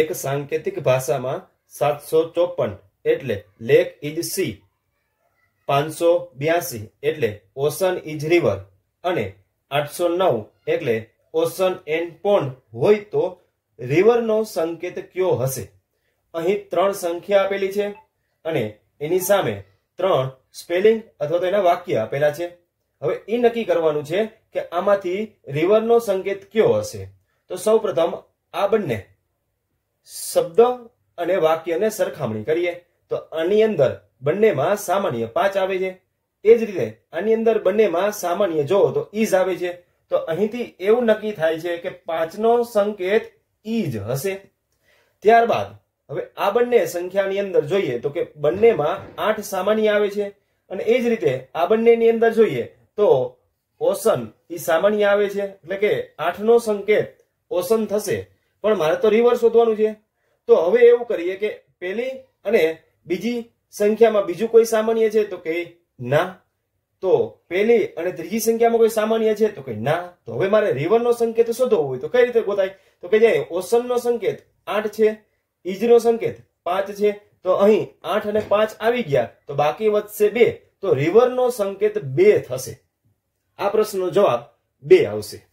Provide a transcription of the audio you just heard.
એક સાંકેતિક ભાષામાં સાતસો ચોપન એટલે લેક ઇજ સી પાંચસો બ્યાસી એટલે ઓશન ઇઝ રિવર અને આઠસો નવ એટલે ઓશન એન્ડ પોન્ડ હોય તો રિવરનો સંકેત કયો હશે અહીં ત્રણ સંખ્યા આપેલી છે અને એની સામે ત્રણ સ્પેલિંગ અથવા તો એના વાક્ય આપેલા છે હવે એ નક્કી કરવાનું છે કે આમાંથી રિવરનો સંકેત કયો હશે તો સૌપ્રથમ આ બંને શબ્દ અને વાક્યને સરખામણી કરીએ તો આની અંદર બંનેમાં સામાન્ય પાંચ આવે છે એ જ રીતે આની અંદર બંનેમાં સામાન્ય જો તો ઈજ આવે છે તો અહીંથી એવું નક્કી થાય છે કે પાંચનો સંકેત ઈજ હશે ત્યારબાદ હવે આ બંને સંખ્યાની અંદર જોઈએ તો કે બંનેમાં આઠ સામાન્ય આવે છે અને એ જ રીતે આ બંનેની અંદર જોઈએ તો ઓસન ઈ સામાન્ય આવે છે એટલે કે આઠનો સંકેત ઓસન થશે પણ મારે તો રિવર્સ શોધવાનું છે તો હવે એવું કરીએ કે પેલી અને બીજી સંખ્યામાં બીજું કોઈ સામાન્ય છે તો કે ના તો પેલી અને ત્રીજી સંખ્યામાં કોઈ સામાન્ય છે તો કે ના તો હવે મારે રિવરનો સંકેત શોધવો હોય તો કઈ રીતે ગોતાય તો કે જાય ઓસનનો સંકેત આઠ છે ઈજનો સંકેત પાંચ છે તો અહીં આઠ અને પાંચ આવી ગયા તો બાકી વધશે બે તો રિવરનો સંકેત બે થશે આ પ્રશ્નનો જવાબ બે આવશે